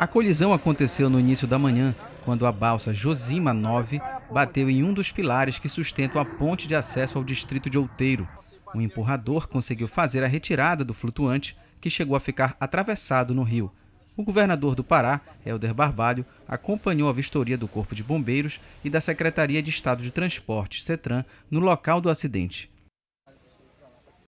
A colisão aconteceu no início da manhã, quando a balsa Josima 9 bateu em um dos pilares que sustentam a ponte de acesso ao distrito de Outeiro. Um empurrador conseguiu fazer a retirada do flutuante, que chegou a ficar atravessado no rio. O governador do Pará, Helder Barbalho, acompanhou a vistoria do Corpo de Bombeiros e da Secretaria de Estado de Transportes, CETRAN, no local do acidente.